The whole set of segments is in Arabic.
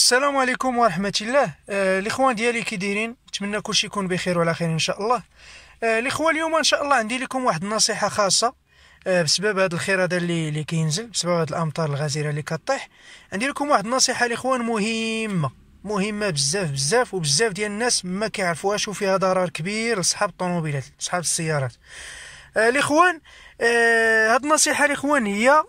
السلام عليكم ورحمه الله آه الاخوان ديالي كي دايرين نتمنى كلشي يكون بخير وعلى خير ان شاء الله آه الاخوه اليوم ان شاء الله عندي لكم واحد النصيحه خاصه آه بسبب هذا الخير هذا اللي اللي كينزل بسبب هاد الامطار الغزيره اللي كطيح عندي لكم واحد النصيحه الاخوان مهمه مهمه بزاف بزاف وبزاف ديال الناس ما كيعرفوهاش وفيها ضرر كبير لصحاب الطوموبيلات لصحاب السيارات آه، الاخوان آه، هاد النصيحه الاخوان هي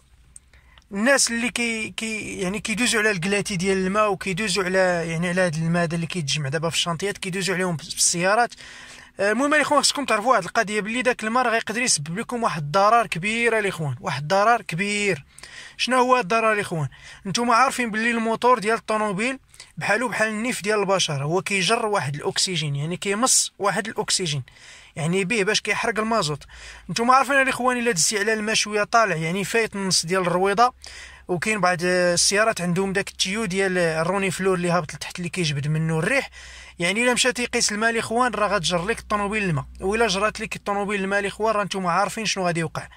الناس اللي كي, كي يعني كيدوزوا على الكلاتي ديال الماء وكيدوزوا على يعني على هذا الماء اللي كيتجمع دابا في الشانطيات كيدوزوا عليهم بالسيارات آه، المهم الاخوان خصكم تعرفوا واحد القضيه بلي داك الماء راه يقدر يسبب لكم واحد الضرر كبير الاخوان واحد الضرر كبير شنو هو الضرر اخوان نتوما عارفين باللي الموتور ديال الطوموبيل بحالو بحال النيف ديال البشر هو كيجر واحد الاكسجين يعني كيمص واحد الاكسجين يعني به باش كيحرق المازوت نتوما عارفين الاخوان الا دزتي على الماء شويه طالع يعني فايت النص ديال الرويضه وكاين بعض السيارات عندهم داك التيو ديال الروني فلور اللي هابط لتحت اللي كيجبد منه الريح يعني الا مشاتي يقيس الماء الاخوان راه غتجر لك الطوموبيل الماء والا جرات لك الطوموبيل الماء الاخوان راه نتوما عارفين شنو غادي يوقع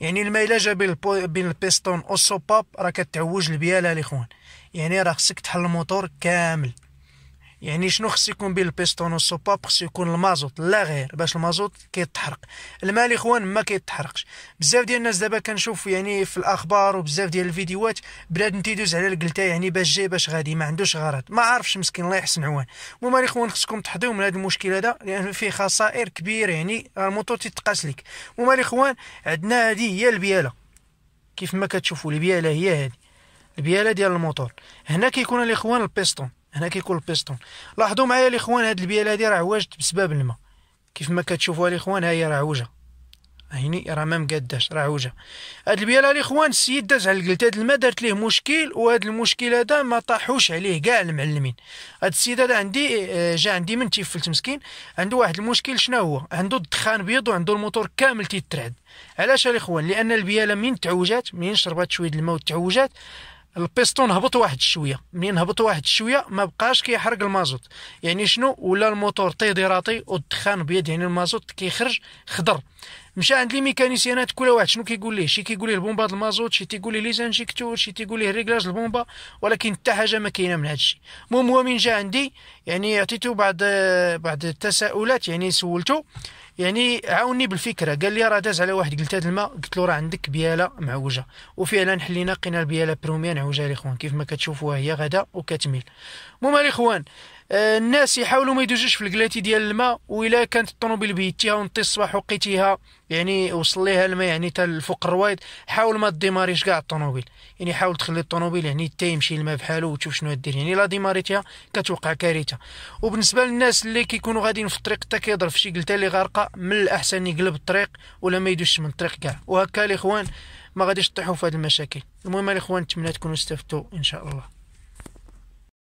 يعني الماء الا جا بين البيستون او الصباب راه كتعوج البياله الاخوان يعني راه خصك تحل الموتور كامل يعني شنو خص يكون بين البيستون والصباب خص يكون المازوت لا غير باش المازوت كيتحرق الماء الاخوان ما كيتحرقش بزاف ديال الناس دابا كنشوف يعني في الاخبار وبزاف ديال الفيديوهات بنادم تيدوز على الكلتا يعني باش جاي باش غادي ما عندوش غرض ما عارفش مسكين الله يحسن عوان المهم الاخوان خصكم تحضروا من هذا المشكل هذا لان فيه خسائر كبيره يعني الموتور تيتقاس لك المهم الاخوان عندنا هذه هي البياله كيف ما كتشوفوا البياله هي هذه البياله ديال الموتور هنا كيكون الاخوان البيستون هنا كيكون البيستون لاحظوا معايا الاخوان هاد البياله هذه راه عوجت بسبب الماء كيف ما كتشوفوا الاخوان ها هي راه عوجه هيني راه ما مقاداش راه عوجه هاد البياله الاخوان السيد داز على القلت هاد الما دارت ليه مشكل وهاد المشكل هذا ما طاحوش عليه كاع المعلمين هاد السيد هذا عندي آه، جا عندي من تيفلت مسكين عنده واحد المشكل شنو هو عنده الدخان بيض وعنده الموتور كامل تيترعد علاش الاخوان لان البياله من تعوجات من شربات شويه الماء وتعوجات البيستون هبط واحد الشويه منين هبط واحد الشويه ما بقاش كيحرق المازوت يعني شنو ولا الموتور تيديراتي راطي والدخان ابيض يعني المازوت كيخرج خضر مشى عند لي ميكانيسيانات كل واحد شنو كيقول ليه شي كيقول ليه البومبا د المازوت شي تيقول ليه ليزانجيكتور شي تيقول ليه ريغلاج البومبا ولكن حتى حاجه ما كاينه من هادشي المهم هو من جا عندي يعني عطيته بعض بعض التساؤلات يعني سولته يعني عاوني بالفكره قال لي راه داز على واحد قلت هذا الماء قلت له راه عندك بياله معوجه وفعلا حلينا لقينا البياله بروميه معوجه الاخوان كيف ما كتشوفوها هي غدا وكتميل المهم الاخوان آه، الناس يحاولوا ما يدوزوش في الكلاتي ديال الماء وإلا كانت الطوموبيل بيتيها ونطي الصباح وقيتيها يعني وصل ليها الماء يعني حتى فوق الروايد حاول ما ديماريش كاع الطوموبيل يعني حاول تخلي الطوموبيل يعني حتى يمشي الماء بحالو وتشوف شنو دير يعني لا ديماريتيها كتوقع كارثه وبالنسبه للناس اللي كيكونوا غاديين في الطريق حتى كيضرب في شي كلته اللي غارقه من الاحسن يقلب الطريق ولا ما يدوزش من الطريق كاع وهكا الاخوان ما غاديش تطيحوا في هذه المشاكل المهم الاخوان نتمنى تكونوا استفدتوا ان شاء الله